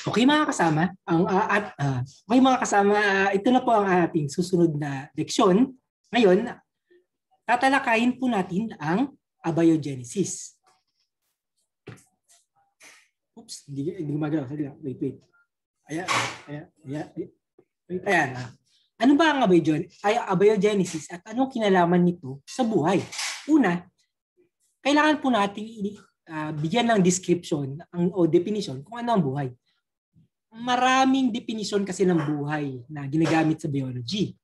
Okay mga kasama, ang uh, at uh, okay mga kasama, uh, ito na po ang ating susunod na leksyon. Ngayon, tatalakayin po natin ang abiogenesis. Oops, hindi, hindi gumagalaw. Saglit Wait, wait. Ayan, ayan, ayan. Wait, ayan. Ano ba ang abiogenesis at anong kinalaman nito sa buhay? Una, kailangan po natin uh, bigyan ng description ang, o definition kung ano ang buhay maraming definition kasi ng buhay na ginagamit sa biology.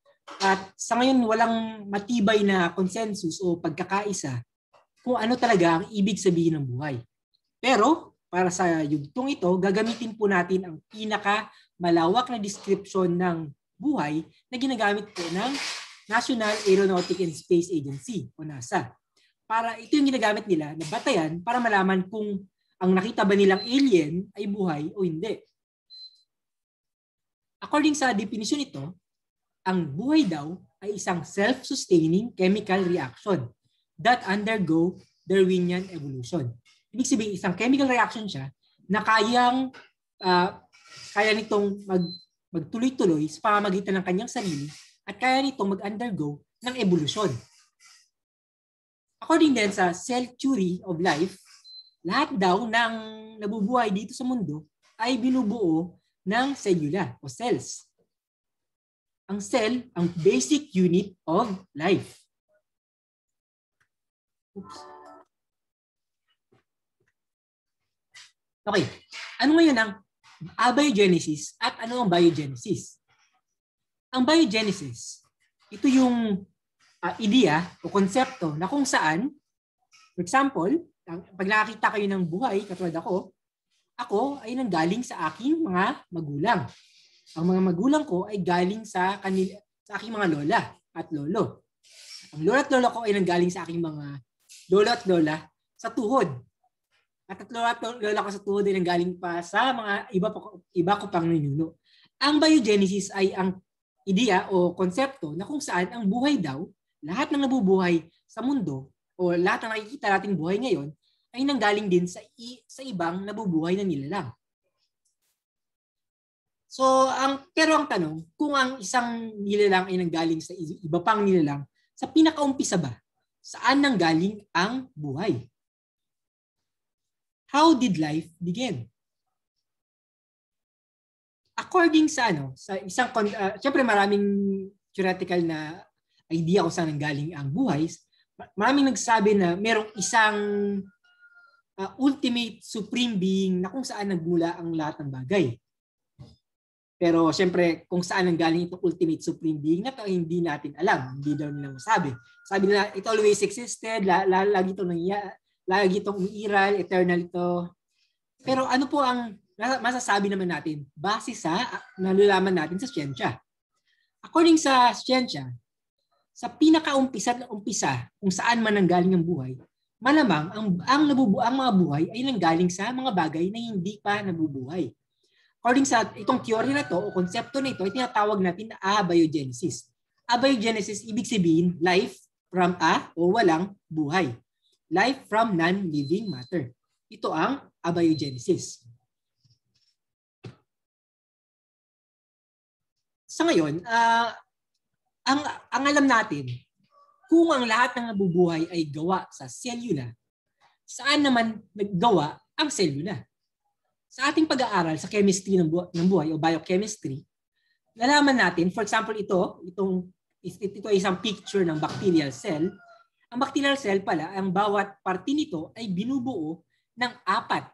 At sa ngayon, walang matibay na consensus o pagkakaisa kung ano talaga ang ibig sabihin ng buhay. Pero para sa yugtong ito, gagamitin po natin ang pinaka malawak na description ng buhay na ginagamit po ng National Aeronautic and Space Agency o NASA. Para ito yung ginagamit nila na batayan para malaman kung ang nakita ba nilang alien ay buhay o hindi. According sa definition nito, ang buhay daw ay isang self-sustaining chemical reaction that undergo Darwinian evolution. Ibig sabihin, isang chemical reaction siya na kayang uh, kaya nitong mag, magtuloy-tuloy sa pamamagitan ng kanyang sarili at kaya nitong mag-undergo ng evolution. According din sa cell theory of life, lahat daw ng nabubuhay dito sa mundo ay binubuo ng cellula o cells. Ang cell, ang basic unit of life. Oops. Okay. Ano ngayon ang abiogenesis at ano ang biogenesis? Ang biogenesis, ito yung uh, ah, idea o konsepto na kung saan, for example, pag nakakita kayo ng buhay, katulad ako, ako ay nanggaling sa aking mga magulang. Ang mga magulang ko ay galing sa kanil sa aking mga lola at lolo. Ang lola at lolo ko ay nanggaling sa aking mga lola at lola sa tuhod. At tatlo at lola ko sa tuhod ay nanggaling pa sa mga iba, pa, iba ko pang ninuno. Ang biogenesis ay ang ideya o konsepto na kung saan ang buhay daw, lahat ng nabubuhay sa mundo o lahat ng nakikita nating buhay ngayon ay nanggaling din sa, i- sa ibang nabubuhay na nilalang. So, ang pero ang tanong, kung ang isang nilalang ay nanggaling sa iba pang nilalang, sa pinakaumpisa ba, saan nanggaling ang buhay? How did life begin? According sa ano, sa isang uh, syempre maraming theoretical na idea kung saan nanggaling ang buhay, maraming nagsabi na merong isang uh, ultimate supreme being na kung saan nagmula ang lahat ng bagay. Pero siyempre, kung saan ang galing itong ultimate supreme being na to, hindi natin alam. Hindi daw nila masabi. Sabi nila, it always existed, la, la, lagi itong nangyayari, lagi itong umiiral, eternal ito. Pero ano po ang masasabi naman natin base sa ah, nalalaman natin sa siyensya? According sa siyensya, sa pinakaumpisa umpisa kung saan man ang galing ang buhay, malamang ang ang nabubu ang mga buhay ay nanggaling sa mga bagay na hindi pa nabubuhay. According sa itong theory na to o konsepto na ito, ay tinatawag natin na abiogenesis. Abiogenesis ibig sabihin life from a o walang buhay. Life from non-living matter. Ito ang abiogenesis. Sa ngayon, uh, ang ang alam natin kung ang lahat ng nabubuhay ay gawa sa selula, saan naman naggawa ang selula? Sa ating pag-aaral sa chemistry ng, bu- ng buhay o biochemistry, nalaman natin, for example, ito, itong, ito ay isang picture ng bacterial cell. Ang bacterial cell pala, ang bawat parte nito ay binubuo ng apat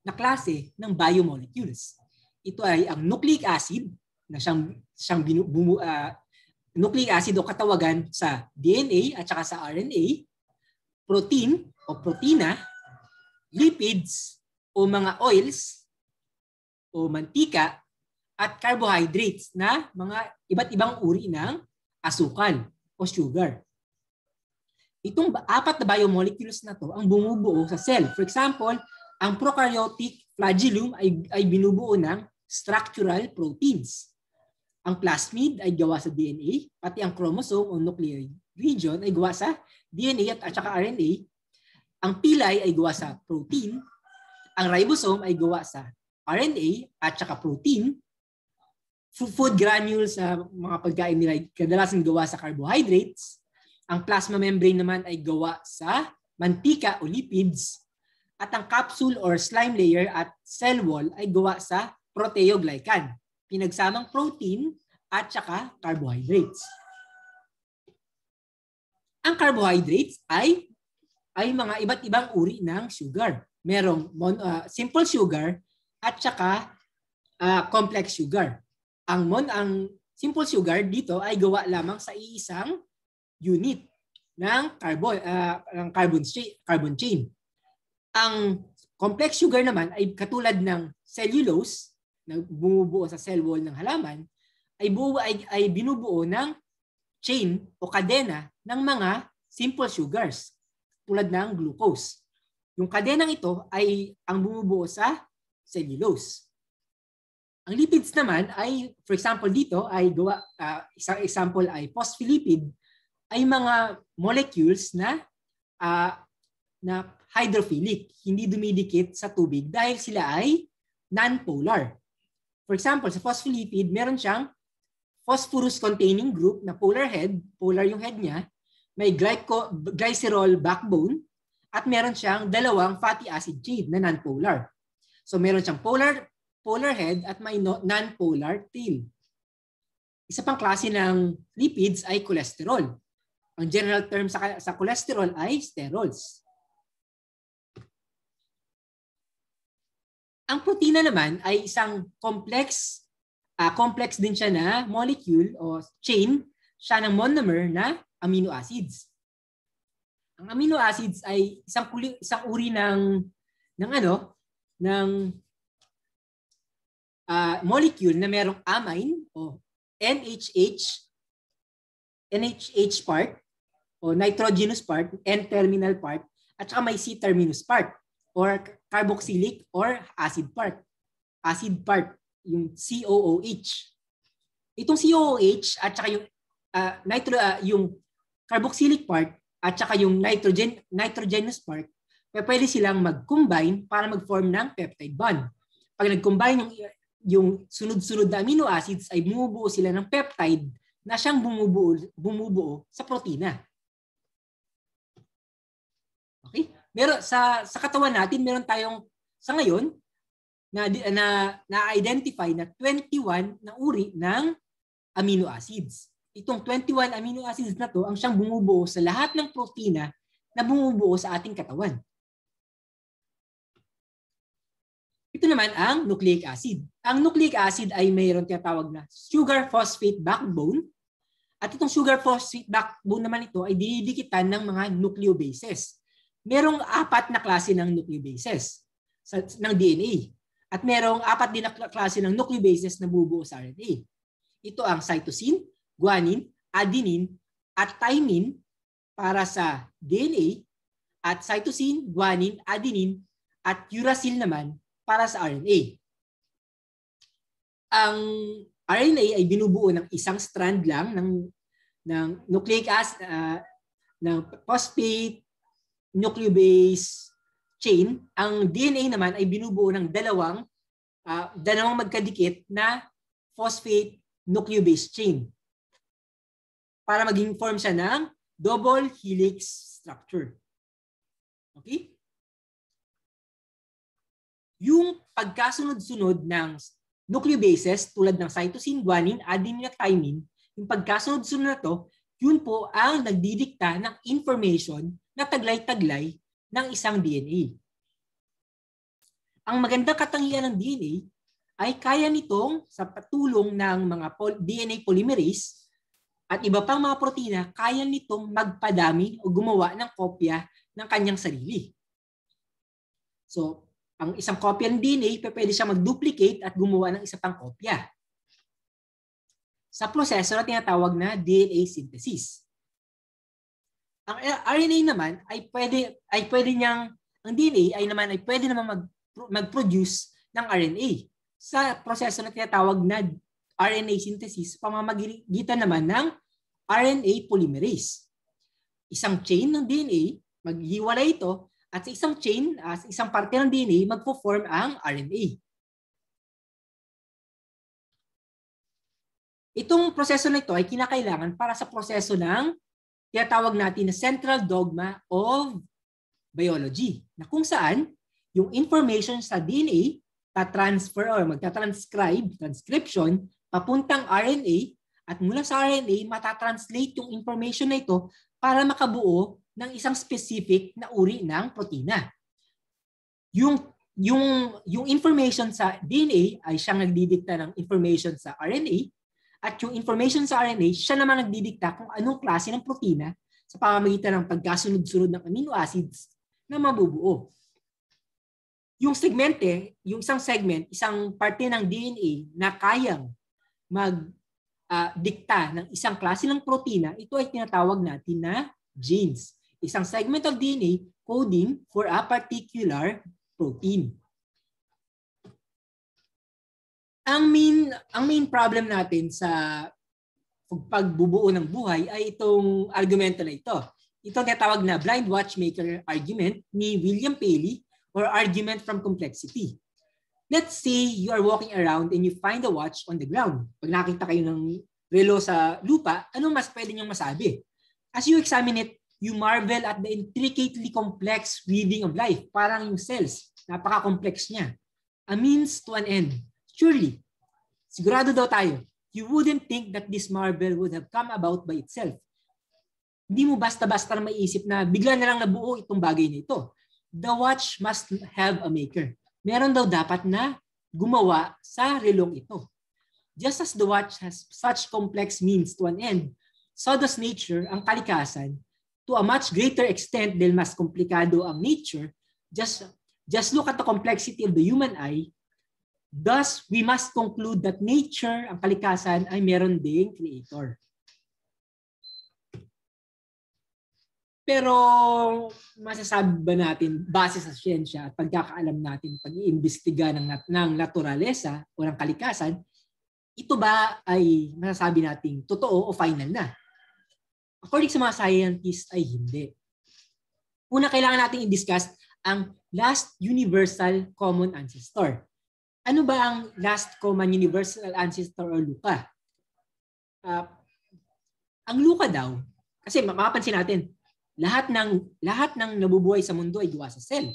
na klase ng biomolecules. Ito ay ang nucleic acid na siyang, siyang binu, bumu, uh, nucleic acid o katawagan sa DNA at saka sa RNA, protein o protina, lipids o mga oils o mantika at carbohydrates na mga iba't ibang uri ng asukal o sugar. Itong apat na biomolecules na to ang bumubuo sa cell. For example, ang prokaryotic flagellum ay, ay binubuo ng structural proteins. Ang plasmid ay gawa sa DNA, pati ang chromosome o nuclear region ay gawa sa DNA at, at saka RNA. Ang pilay ay gawa sa protein. Ang ribosome ay gawa sa RNA at saka protein. Food granules sa uh, mga pagkain nila ay kadalasan gawa sa carbohydrates. Ang plasma membrane naman ay gawa sa mantika o lipids. At ang capsule or slime layer at cell wall ay gawa sa proteoglycan pinagsamang protein at saka carbohydrates. Ang carbohydrates ay ay mga iba't ibang uri ng sugar. Merong mon, uh, simple sugar at saka uh, complex sugar. Ang mon ang simple sugar dito ay gawa lamang sa iisang unit ng carbon uh, ng carbon chain, carbon chain. Ang complex sugar naman ay katulad ng cellulose na bumubuo sa cell wall ng halaman ay, buo, ay, ay binubuo ng chain o kadena ng mga simple sugars tulad ng glucose. Yung kadenang ito ay ang bumubuo sa cellulose. Ang lipids naman ay, for example dito, ay gawa, uh, isang example ay phospholipid, ay mga molecules na uh, na hydrophilic, hindi dumidikit sa tubig dahil sila ay nonpolar. For example, sa phospholipid, meron siyang phosphorus-containing group na polar head, polar yung head niya, may glyco, glycerol backbone, at meron siyang dalawang fatty acid chain na nonpolar. So meron siyang polar polar head at may nonpolar tail. Isa pang klase ng lipids ay cholesterol. Ang general term sa, sa cholesterol ay sterols. Ang protina naman ay isang complex, uh, complex din siya na molecule o chain siya ng monomer na amino acids. Ang amino acids ay isang kuli, isang uri ng ng ano ng uh, molecule na merong amine o NHH NHH part o nitrogenous part, N-terminal part, at saka may C-terminus part or carboxylic or acid part. Acid part, yung COOH. Itong COOH at saka yung uh, nitro uh, yung carboxylic part at saka yung nitrogen nitrogenous part, pwede silang mag-combine para mag-form ng peptide bond. Pag nag-combine yung yung sunod-sunod na amino acids ay bumubuo sila ng peptide na siyang bumubuo, bumubuo sa protina. meron sa sa katawan natin meron tayong sa ngayon na na na-identify na 21 na uri ng amino acids. Itong 21 amino acids na to ang siyang bumubuo sa lahat ng protina na bumubuo sa ating katawan. Ito naman ang nucleic acid. Ang nucleic acid ay mayroon tinatawag na sugar phosphate backbone. At itong sugar phosphate backbone naman ito ay dinidikitan ng mga nucleobases merong apat na klase ng nucleobases sa, ng DNA. At merong apat din na klase ng nucleobases na bubuo sa RNA. Ito ang cytosine, guanine, adenine, at thymine para sa DNA at cytosine, guanine, adenine at uracil naman para sa RNA. Ang RNA ay binubuo ng isang strand lang ng ng nucleic acid uh, ng phosphate, nucleobase chain, ang DNA naman ay binubuo ng dalawang uh, dalawang magkadikit na phosphate nucleobase chain para maging form siya ng double helix structure. Okay? Yung pagkasunod-sunod ng nucleobases tulad ng cytosine, guanine, adenine at thymine, yung pagkasunod-sunod na to, yun po ang nagdidikta ng information na taglay-taglay ng isang DNA. Ang maganda katangian ng DNA ay kaya nitong sa patulong ng mga DNA polymerase at iba pang mga protina, kaya nitong magpadami o gumawa ng kopya ng kanyang sarili. So, ang isang kopya ng DNA, pwede siya mag-duplicate at gumawa ng isa pang kopya. Sa proseso na tinatawag na DNA synthesis. Ang RNA naman ay pwede ay pwede niyang ang DNA ay naman ay pwede naman mag mag-produce ng RNA sa proseso na tinatawag na RNA synthesis, pamamagitan naman ng RNA polymerase. Isang chain ng DNA, maghiwalay ito, at sa isang chain, uh, isang parte ng DNA, magpo-form ang RNA. Itong proseso na ito ay kinakailangan para sa proseso ng kaya natin na central dogma of biology na kung saan yung information sa DNA ta-transfer or magta-transcribe, transcription, papuntang RNA at mula sa RNA matatranslate yung information na ito para makabuo ng isang specific na uri ng protina. Yung yung yung information sa DNA ay siyang nagdidikta ng information sa RNA at yung information sa RNA, siya naman nagdidikta kung anong klase ng protina sa pamamagitan ng pagkasunod-sunod ng amino acids na mabubuo. Yung segmente, yung isang segment, isang parte ng DNA na kayang mag uh, dikta ng isang klase ng protina, ito ay tinatawag natin na genes. Isang segment of DNA coding for a particular protein ang main ang main problem natin sa pagbubuo ng buhay ay itong argumento na ito. Ito tinatawag na blind watchmaker argument ni William Paley or argument from complexity. Let's say you are walking around and you find a watch on the ground. Pag nakita kayo ng relo sa lupa, ano mas pwede niyong masabi? As you examine it, you marvel at the intricately complex weaving of life. Parang yung cells. Napaka-complex niya. A means to an end. Surely, sigurado daw tayo, you wouldn't think that this marvel would have come about by itself. Hindi mo basta-basta maiisip na bigla na lang nabuo itong bagay na ito. The watch must have a maker. Meron daw dapat na gumawa sa relong ito. Just as the watch has such complex means to an end, so does nature, ang kalikasan, to a much greater extent dahil mas komplikado ang nature, just, just look at the complexity of the human eye Thus, we must conclude that nature, ang kalikasan, ay meron ding creator. Pero masasabi ba natin base sa siyensya at pagkakaalam natin pag-iimbestiga ng, ng naturalesa o ng kalikasan, ito ba ay masasabi nating totoo o final na? According sa mga scientists ay hindi. Una, kailangan natin i-discuss ang last universal common ancestor ano ba ang last common universal ancestor o Luka? Uh, ah, ang Luka daw, kasi mapapansin natin, lahat ng lahat ng nabubuhay sa mundo ay gawa sa cell.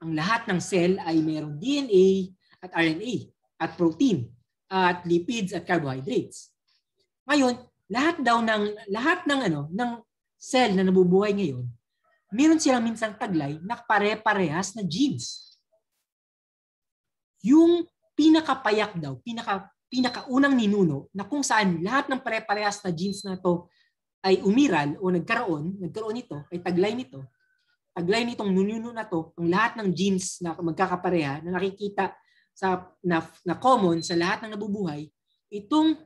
Ang lahat ng cell ay mayroong DNA at RNA at protein at lipids at carbohydrates. Ngayon, lahat daw ng lahat ng ano ng cell na nabubuhay ngayon, meron silang minsan taglay na pare-parehas na genes yung pinakapayak daw, pinaka, pinakaunang ninuno na kung saan lahat ng pare-parehas na genes na to ay umiral o nagkaroon, nagkaroon nito, ay taglay nito, taglay nitong ninuno na to, ang lahat ng genes na magkakapareha na nakikita sa, na, na common sa lahat ng nabubuhay, itong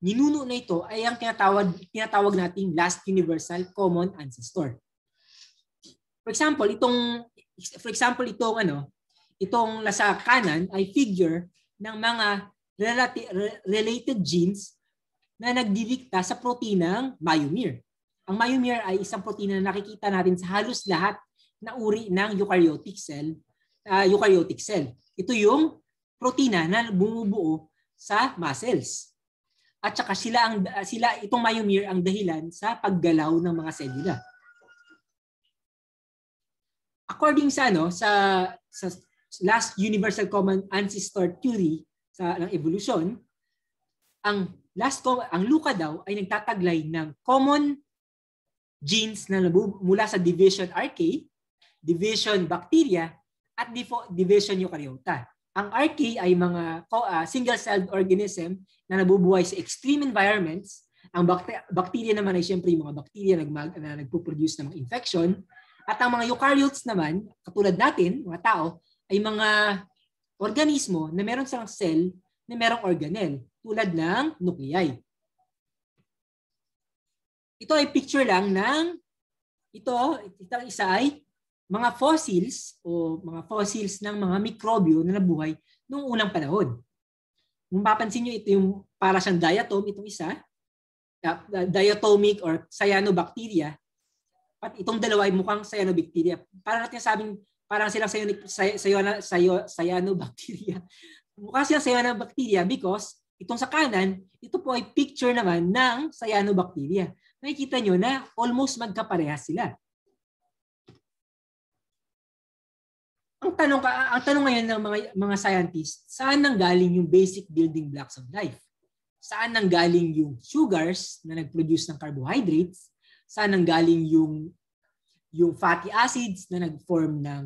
ninuno na ito ay ang tinatawag, tinatawag nating last universal common ancestor. For example, itong for example, itong ano, Itong nasa kanan ay figure ng mga relati- related genes na nagdidikta sa protinang myomere. Ang myomere ay isang protina na nakikita natin sa halos lahat na uri ng eukaryotic cell. Uh, eukaryotic cell. Ito yung protina na bumubuo sa muscles. At saka sila ang sila itong myomere ang dahilan sa paggalaw ng mga selula. According sa ano sa sa last universal common ancestor theory sa ng evolution, ang last ang luka daw ay nagtataglay ng common genes na mula sa division RK, division bacteria, at division eukaryota. Ang RK ay mga ah, single-celled organism na nabubuhay sa extreme environments. Ang bacteria, naman ay siyempre mga bacteria na, mag, na nagpo-produce ng mga infection. At ang mga eukaryotes naman, katulad natin, mga tao, ay mga organismo na meron silang cell na merong organelle tulad ng nuclei. Ito ay picture lang ng ito, itang isa ay mga fossils o mga fossils ng mga mikrobyo na nabuhay noong unang panahon. Kung mapapansin nyo, ito yung para siyang diatom, itong isa, ah, diatomic or cyanobacteria. At itong dalawa ay mukhang cyanobacteria. Para natin sabing parang silang sayonic, say, sayona, sayo, bacteria. Mukha silang bacteria because itong sa kanan, ito po ay picture naman ng cyanobacteria. Nakikita nyo na almost magkapareha sila. Ang tanong, ang tanong ngayon ng mga, mga scientists, saan nang galing yung basic building blocks of life? Saan nang galing yung sugars na nag-produce ng carbohydrates? Saan nang galing yung yung fatty acids na nag-form ng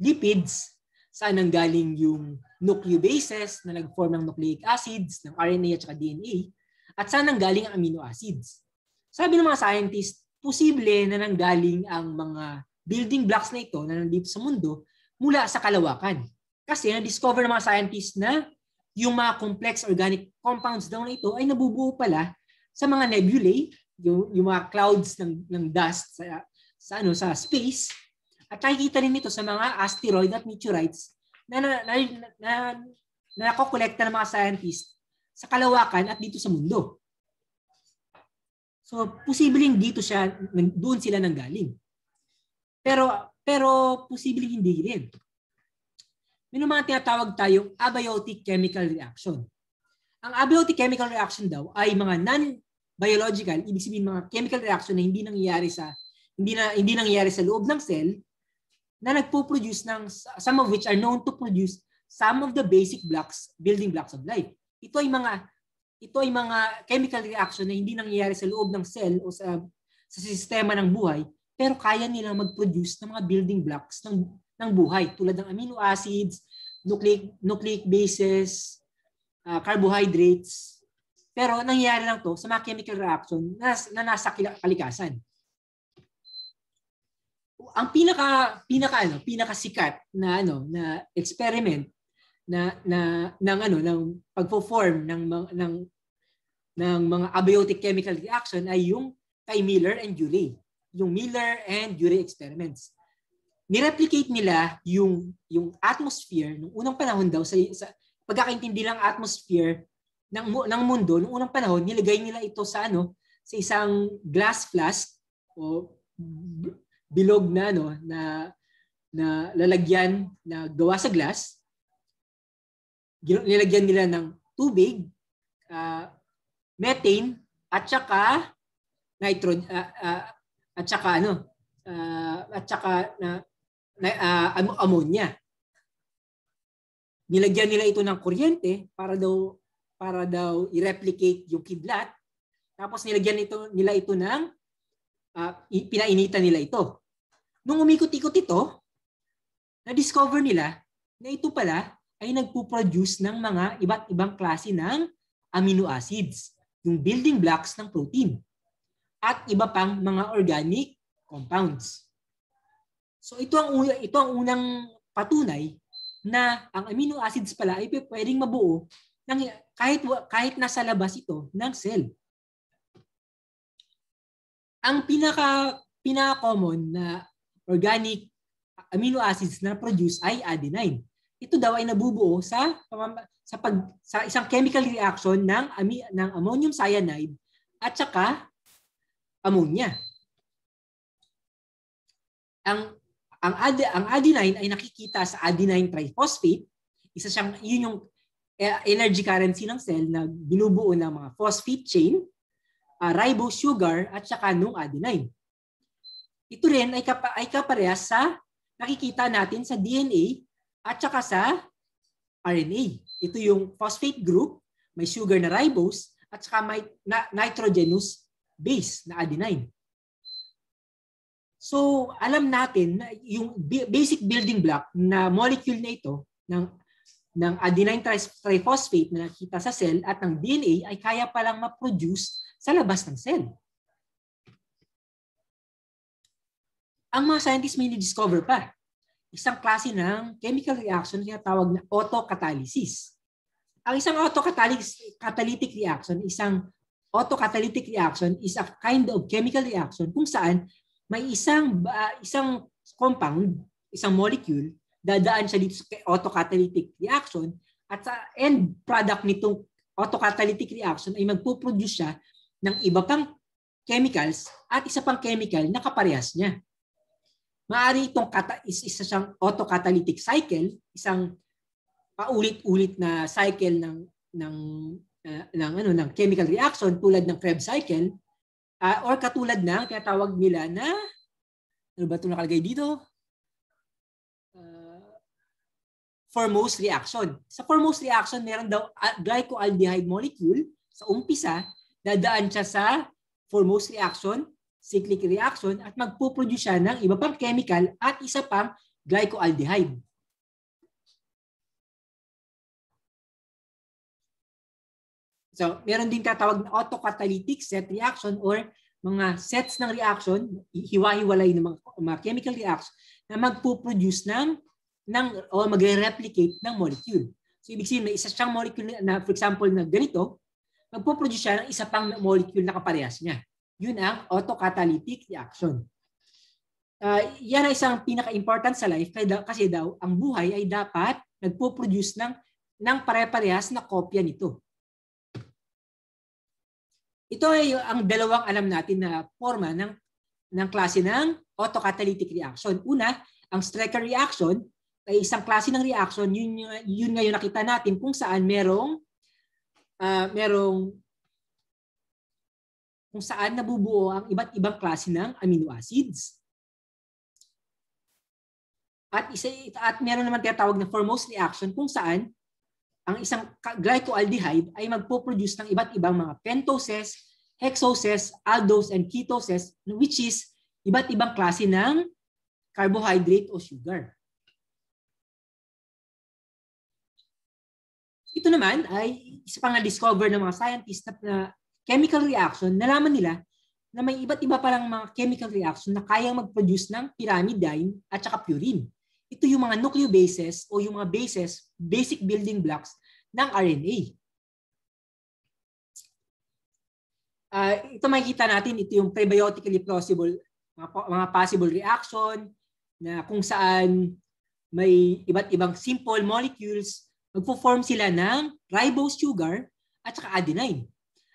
lipids, saan ang galing yung nucleobases na nag-form ng nucleic acids, ng RNA at saka DNA, at saan ang galing ang amino acids. Sabi ng mga scientists, posible na nanggaling ang mga building blocks na ito na nandito sa mundo mula sa kalawakan. Kasi na-discover ng mga scientists na yung mga complex organic compounds daw na ito ay nabubuo pala sa mga nebulae, yung, yung mga clouds ng, ng dust sa sa ano sa space at nakikita rin ito sa mga asteroid at meteorites na na na, na, na, na ng mga scientists sa kalawakan at dito sa mundo. So, posibleng dito siya, doon sila nanggaling. Pero, pero posibleng hindi din. May mga tinatawag tayong abiotic chemical reaction. Ang abiotic chemical reaction daw ay mga non-biological, ibig sabihin mga chemical reaction na hindi nangyayari sa hindi na hindi nangyayari sa loob ng cell na nagpo-produce ng some of which are known to produce some of the basic blocks, building blocks of life. Ito ay mga ito ay mga chemical reaction na hindi nangyayari sa loob ng cell o sa sa sistema ng buhay, pero kaya nila mag-produce ng mga building blocks ng ng buhay tulad ng amino acids, nucleic nucleic bases, uh, carbohydrates. Pero nangyayari lang 'to sa mga chemical reaction na, na nasa kalikasan ang pinaka pinaka ano, pinaka sikat na ano na experiment na na ng ano ng pagpo-form ng ng ng mga abiotic chemical reaction ay yung kay Miller and Urey. Yung Miller and Urey experiments. Ni-replicate nila yung yung atmosphere nung unang panahon daw sa, sa pagkakaintindi lang atmosphere ng ng mundo nung unang panahon nilagay nila ito sa ano sa isang glass flask o bilog na no na na lalagyan na gawa sa glass nilagyan nila ng tubig uh, methane at saka nitrogen uh, ah, uh, ah, at saka ano uh, at saka na, na uh, ammonia nilagyan nila ito ng kuryente para daw para daw i-replicate yung kidlat tapos nilagyan ito nila ito ng uh, pinainitan nila ito Nung umikot-ikot ito, na-discover nila na ito pala ay nagpo-produce ng mga iba't ibang klase ng amino acids, yung building blocks ng protein, at iba pang mga organic compounds. So ito ang, ito ang unang patunay na ang amino acids pala ay pwedeng mabuo ng, kahit, kahit nasa labas ito ng cell. Ang pinaka, pinaka-common na organic amino acids na produce ay adenine. Ito daw ay nabubuo sa sa pag sa isang chemical reaction ng ami, ng ammonium cyanide at saka ammonia. Ang ang ad, ang adenine ay nakikita sa adenine triphosphate, isa siyang yun yung e, energy currency ng cell na binubuo ng mga phosphate chain, uh, ah, ribose sugar at saka nung adenine. Ito rin ay, kapa, ay kaparehas sa nakikita natin sa DNA at saka sa RNA. Ito yung phosphate group, may sugar na ribose, at saka may na, nitrogenous base na adenine. So, alam natin na yung basic building block na molecule na ito ng ng adenine triphosphate na nakita sa cell at ng DNA ay kaya palang ma-produce sa labas ng cell. ang mga scientists may discover pa isang klase ng chemical reaction na tinatawag na autocatalysis. Ang isang autocatalytic reaction, isang autocatalytic reaction is a kind of chemical reaction kung saan may isang uh, isang compound, isang molecule, dadaan siya dito sa autocatalytic reaction at sa end product nitong autocatalytic reaction ay magpo-produce siya ng iba pang chemicals at isa pang chemical na kaparehas niya. Maari itong kata, is, isa siyang autocatalytic cycle, isang paulit-ulit na cycle ng ng uh, ng ano ng chemical reaction tulad ng Krebs cycle uh, or katulad ng tinatawag nila na ano ba 'to nakalagay dito? Uh, Formose reaction. Sa Formose reaction, meron daw glycoaldehyde molecule sa umpisa, dadaan siya sa Formose reaction, cyclic reaction at magpuproduce siya ng iba pang chemical at isa pang glycoaldehyde. So, meron din tatawag na autocatalytic set reaction or mga sets ng reaction, hiwa-hiwalay ng mga, mga chemical reactions na magpuproduce ng, ng o magre-replicate ng molecule. So, ibig sabihin, may isa siyang molecule na, for example, na ganito, magpuproduce siya ng isa pang molecule na kaparehas niya. Yun ang autocatalytic reaction. Uh, yan ay isang pinaka-important sa life kasi daw ang buhay ay dapat nagpo-produce ng, ng pare-parehas na kopya nito. Ito ay ang dalawang alam natin na forma ng, ng klase ng autocatalytic reaction. Una, ang Strecker reaction ay isang klase ng reaction. Yun, yun ngayon nakita natin kung saan merong uh, merong kung saan nabubuo ang iba't ibang klase ng amino acids. At isa at meron naman tinatawag na foremost reaction kung saan ang isang glycoaldehyde ay magpo-produce ng iba't ibang mga pentoses, hexoses, aldoses and ketoses which is iba't ibang klase ng carbohydrate o sugar. Ito naman ay isa pang na-discover ng mga scientists na chemical reaction, nalaman nila na may iba't iba palang mga chemical reaction na kayang mag-produce ng pyrimidine at saka purine. Ito yung mga nucleobases o yung mga bases, basic building blocks ng RNA. Uh, ah, ito makikita natin, ito yung prebiotically possible, mga, mga possible reaction na kung saan may iba't ibang simple molecules, magpo-form sila ng ribose sugar at saka adenine.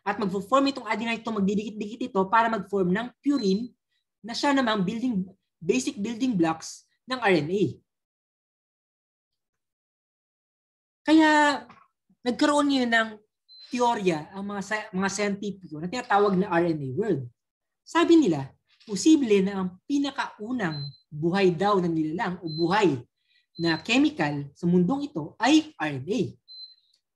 At mag-form itong adenine ito, magdidikit-dikit ito para mag-form ng purine na siya namang building, basic building blocks ng RNA. Kaya nagkaroon ngayon ng teorya ang mga, mga scientifico na tinatawag na RNA world. Sabi nila, posible na ang pinakaunang buhay daw na nilalang o buhay na chemical sa mundong ito ay RNA.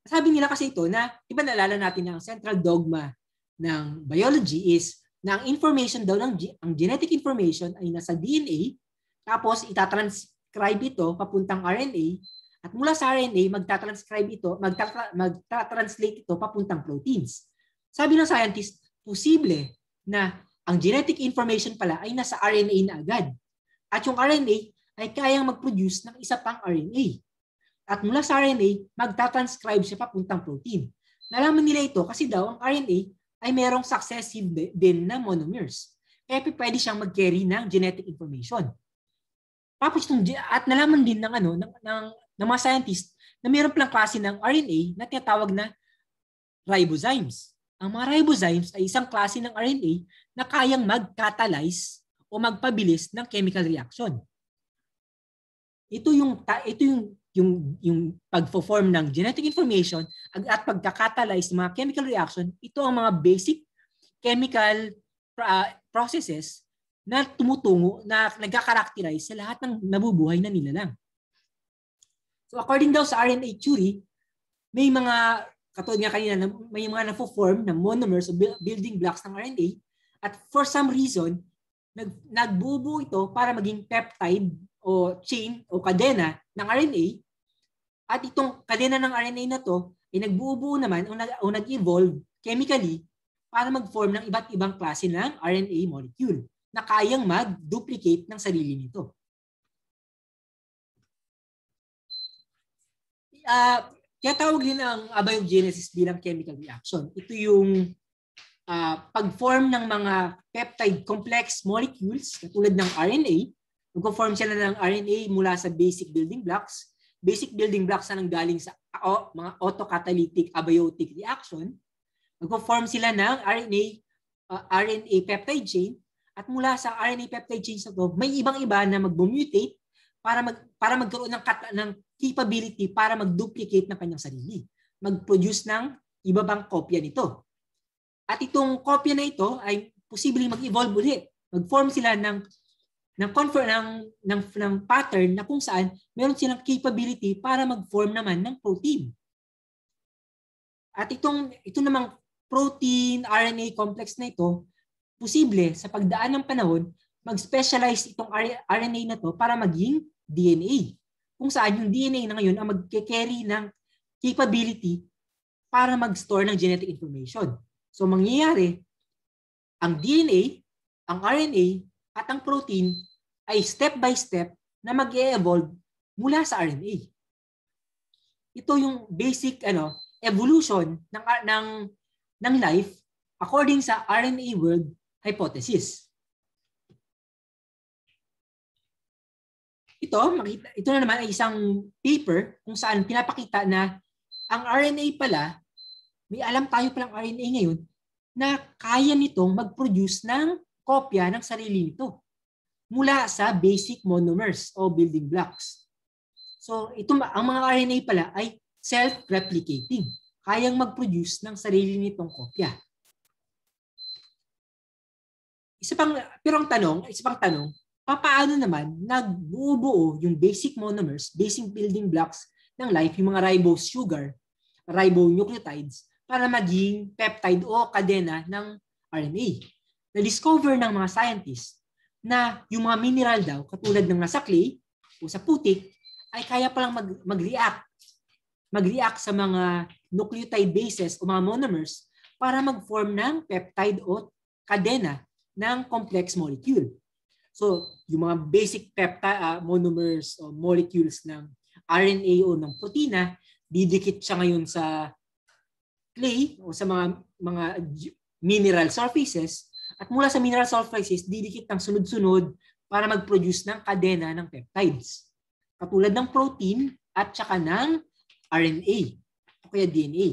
Sabi nila kasi ito na, di nalala natin na central dogma ng biology is na ang information daw, ng, ang genetic information ay nasa DNA, tapos itatranscribe ito papuntang RNA, at mula sa RNA, magta-transcribe ito, magta- translate ito papuntang proteins. Sabi ng scientist, posible na ang genetic information pala ay nasa RNA na agad. At yung RNA ay kayang mag-produce ng isa pang RNA. At mula sa RNA, magta-transcribe siya papuntang protein. Nalaman nila ito kasi daw ang RNA ay merong successive din na monomers. Kaya pwede siyang mag-carry ng genetic information. Tapos itong, at nalaman din ng ano ng, ng, ng mga scientist na meron palang klase ng RNA na tinatawag na ribozymes. Ang mga ribozymes ay isang klase ng RNA na kayang mag-catalyze o magpabilis ng chemical reaction. Ito yung ito yung yung, yung pag-form ng genetic information at pagkakatalyze ng mga chemical reaction, ito ang mga basic chemical uh, processes na tumutungo, na nagkakarakterize sa lahat ng nabubuhay na nilalang. So according daw sa RNA theory, may mga, katulad nga kanina, may mga na-form na monomers o building blocks ng RNA at for some reason, nag, nagbubuo ito para maging peptide o chain o kadena ng RNA at itong kadena ng RNA na to ay nagbubuo naman o, nag, o nag-evolve chemically para mag-form ng iba't ibang klase ng RNA molecule na kayang mag-duplicate ng sarili nito. Uh, kaya tawag din ang abiogenesis bilang chemical reaction. Ito yung uh, pag-form ng mga peptide complex molecules katulad ng RNA Nagko-form siya na ng RNA mula sa basic building blocks. Basic building blocks na nanggaling sa o, mga autocatalytic abiotic reaction. Nagko-form sila ng RNA, uh, RNA peptide chain. At mula sa RNA peptide chain sa to, may ibang-iba na mag-mutate para mag para magkaroon ng kat, ng capability para mag-duplicate ng kanyang sarili, mag-produce ng iba pang kopya nito. At itong kopya na ito ay posibleng mag-evolve ulit. Mag-form sila ng ng confer ng, ng ng pattern na kung saan meron silang capability para mag-form naman ng protein. At itong ito namang protein RNA complex na ito, posible sa pagdaan ng panahon mag-specialize itong RNA na to para maging DNA. Kung saan yung DNA na ngayon ang magke-carry ng capability para mag-store ng genetic information. So mangyayari, ang DNA, ang RNA, at ang protein ay step by step na mag evolve mula sa RNA. Ito yung basic ano evolution ng ng ng life according sa RNA world hypothesis. Ito, ito na naman ay isang paper kung saan pinapakita na ang RNA pala, may alam tayo palang RNA ngayon, na kaya nitong mag-produce ng kopya ng sarili nito mula sa basic monomers o building blocks. So ito, ang mga RNA pala ay self-replicating. Kayang mag-produce ng sarili nitong kopya. Isa pang, pero ang tanong, isa pang tanong, paano naman nagbubuo yung basic monomers, basic building blocks ng life, yung mga ribose sugar, ribonucleotides, para maging peptide o kadena ng RNA na-discover ng mga scientists na yung mga mineral daw, katulad ng nasa clay o sa putik, ay kaya palang mag, mag-react. Mag-react sa mga nucleotide bases o mga monomers para mag-form ng peptide o kadena ng complex molecule. So, yung mga basic peptide uh, ah, monomers o molecules ng RNA o ng protina, didikit siya ngayon sa clay o sa mga mga mineral surfaces at mula sa mineral sulfides, didikit ng sunod-sunod para mag-produce ng kadena ng peptides. Katulad ng protein at saka ng RNA o kaya DNA.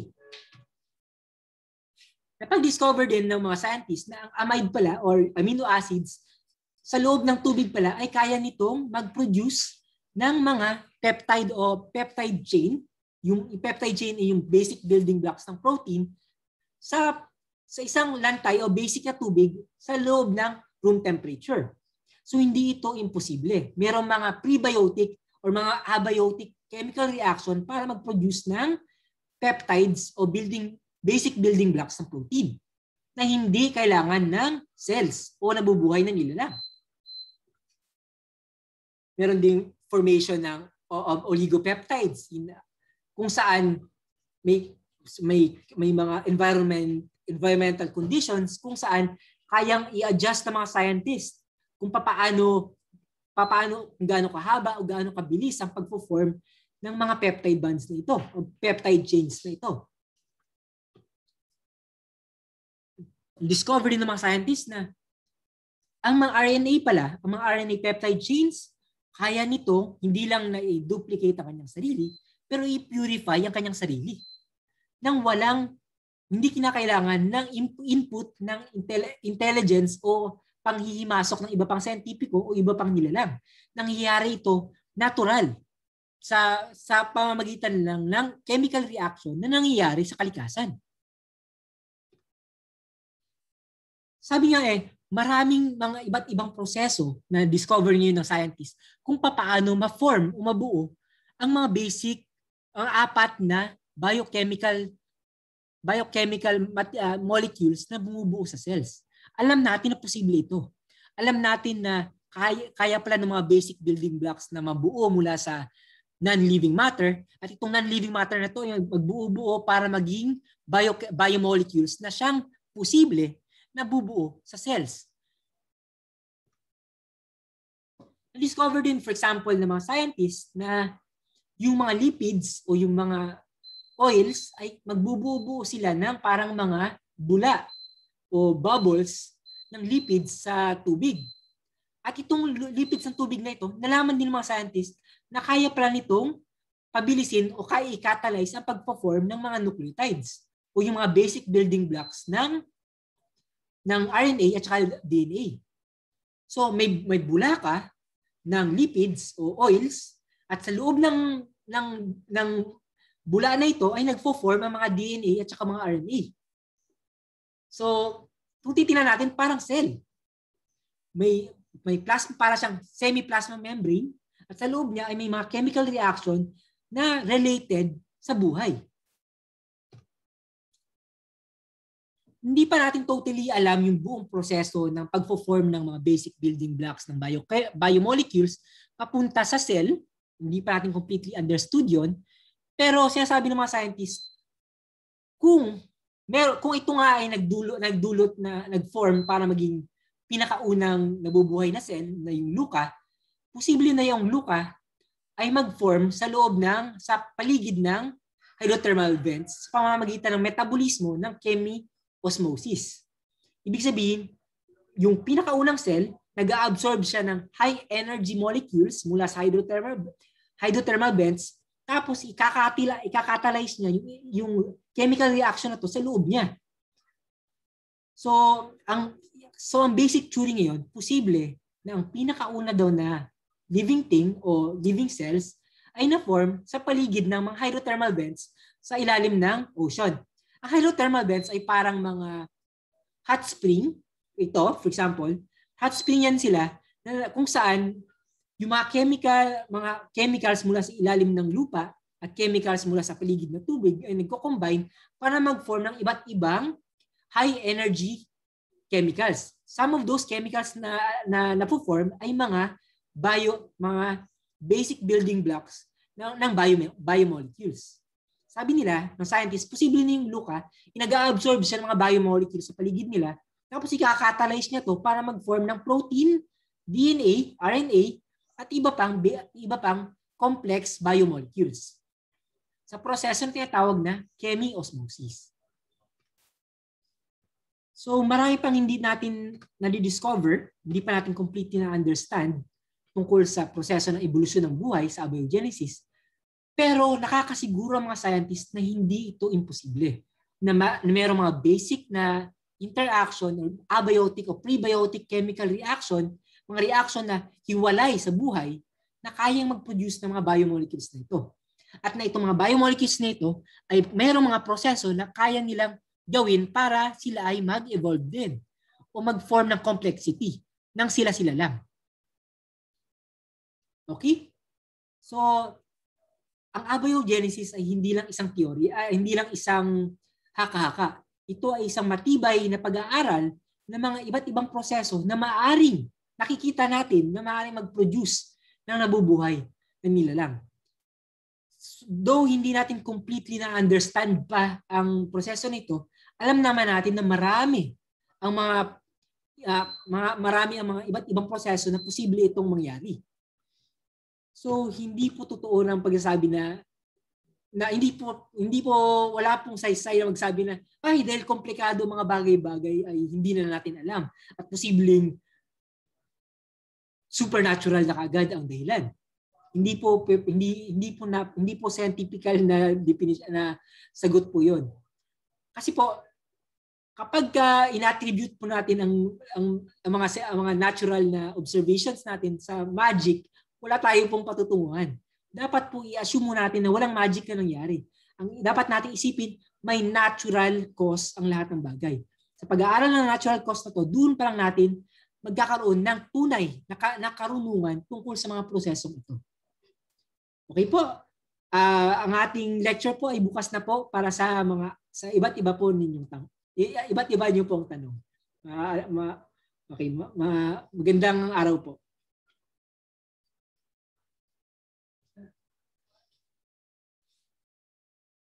Napag-discover din ng mga scientists na ang amide pala or amino acids sa loob ng tubig pala ay kaya nitong mag-produce ng mga peptide o peptide chain. Yung peptide chain ay yung basic building blocks ng protein sa sa isang lantay o basic na tubig sa loob ng room temperature. So hindi ito imposible. Merong mga prebiotic or mga abiotic chemical reaction para mag-produce ng peptides o building basic building blocks ng protein na hindi kailangan ng cells o nabubuhay ng ilalang. Meron ding formation ng of oligopeptides in, kung saan may may may mga environment environmental conditions kung saan kayang i-adjust ng mga scientist kung papaano papaano kung gaano kahaba o gaano kabilis ang pagpo-form ng mga peptide bonds na ito o peptide chains na ito. Discovery ng mga scientists na ang mga RNA pala, ang mga RNA peptide chains, kaya nito hindi lang na i-duplicate ang kanyang sarili, pero i-purify ang kanyang sarili nang walang hindi kinakailangan ng input ng intelligence o panghihimasok ng iba pang sentipiko o iba pang nilalang. Nangyayari ito natural sa sa pamamagitan lang ng chemical reaction na nangyayari sa kalikasan. Sabi nga eh, maraming mga iba't ibang proseso na discover niyo ng scientist kung paano ma-form o mabuo ang mga basic, ang apat na biochemical biochemical mat- uh, molecules na bumubuo sa cells. Alam natin na posible ito. Alam natin na kaya, kaya pala ng mga basic building blocks na mabuo mula sa non-living matter at itong non-living matter na to yung magbuo-buo para maging bio, biomolecules na siyang posible na bubuo sa cells. Discovered discover din for example ng mga scientists na yung mga lipids o yung mga oils ay magbubuo sila ng parang mga bula o bubbles ng lipids sa tubig. At itong lipids ng tubig na ito, nalaman din ng mga scientist na kaya pala nitong pabilisin o kaya i-catalyze ang pagpo-form ng mga nucleotides o yung mga basic building blocks ng ng RNA at saka DNA. So may may bula ka ng lipids o oils at sa loob ng ng ng bula na ito ay nagfo-form ang mga DNA at saka mga RNA. So, kung titingnan natin, parang cell. May may plasma, para siyang semi-plasma membrane at sa loob niya ay may mga chemical reaction na related sa buhay. Hindi pa natin totally alam yung buong proseso ng pagpo-form ng mga basic building blocks ng bio biomolecules papunta sa cell. Hindi pa natin completely understood yon pero sinasabi ng mga scientists, kung mer kung ito nga ay nagdulot nagdulot na nagform para maging pinakaunang nabubuhay na cell na yung luka, posible na yung luka ay mag-form sa loob ng sa paligid ng hydrothermal vents sa pamamagitan ng metabolismo ng chemiosmosis. Ibig sabihin, yung pinakaunang cell nag-absorb siya ng high energy molecules mula sa hydrothermal hydrothermal vents tapos ikakatila, ikakatalyze niya yung, yung chemical reaction na to sa loob niya. So, ang so ang basic theory ngayon, posible na ang pinakauna daw na living thing o living cells ay na-form sa paligid ng mga hydrothermal vents sa ilalim ng ocean. Ang hydrothermal vents ay parang mga hot spring. Ito, for example, hot spring yan sila na, kung saan yung mga chemical, mga chemicals mula sa ilalim ng lupa at chemicals mula sa paligid na tubig ay nagko-combine para mag-form ng iba't ibang high energy chemicals. Some of those chemicals na na napo-form ay mga bio mga basic building blocks ng, ng bio, biomolecules. Sabi nila, ng scientist, posible na yung luka, inag-absorb siya ng mga biomolecules sa paligid nila, tapos ikakatalyze niya to para mag-form ng protein, DNA, RNA, at iba pang iba pang complex biomolecules. Sa proseso na tinatawag na chemiosmosis. So marami pang hindi natin nadidiscover, hindi pa natin completely na-understand tungkol sa proseso ng evolusyon ng buhay sa abiogenesis. Pero nakakasiguro ang mga scientists na hindi ito imposible. Na, ma- na mayroong mga basic na interaction or abiotic o prebiotic chemical reaction mga reaction na hiwalay sa buhay na kayang mag-produce ng mga biomolecules na ito. At na itong mga biomolecules na ito ay mayroong mga proseso na kaya nilang gawin para sila ay mag-evolve din o mag-form ng complexity ng sila-sila lang. Okay? So, ang abiogenesis ay hindi lang isang theory, ay hindi lang isang haka-haka. Ito ay isang matibay na pag-aaral ng mga iba't ibang proseso na maaring nakikita natin na maaaring mag-produce ng nabubuhay na nilalang. Though hindi natin completely na understand pa ang proseso nito, alam naman natin na marami ang mga uh, mga marami ang mga iba't ibang proseso na posible itong mangyari. So hindi po totoo ng pagsasabi na na hindi po hindi po wala pong saysay na magsabi na ay dahil komplikado mga bagay-bagay ay hindi na natin alam at posibleng supernatural na kagad ang dahilan. Hindi po hindi hindi po na, hindi po scientifical na definition na sagot po 'yon. Kasi po kapag ka inattribute po natin ang, ang, ang mga ang mga natural na observations natin sa magic, wala tayo pong patutunguhan. Dapat po i-assume natin na walang magic na nangyari. Ang dapat nating isipin, may natural cause ang lahat ng bagay. Sa pag-aaral ng natural cause na to, doon pa lang natin magkakaroon ng tunay na, ka, karunungan tungkol sa mga prosesong ito. Okay po. Uh, ang ating lecture po ay bukas na po para sa mga sa iba't iba po ninyong tanong. Iba't iba niyo pong tanong. Uh, ma, okay, ma, ma, magandang araw po.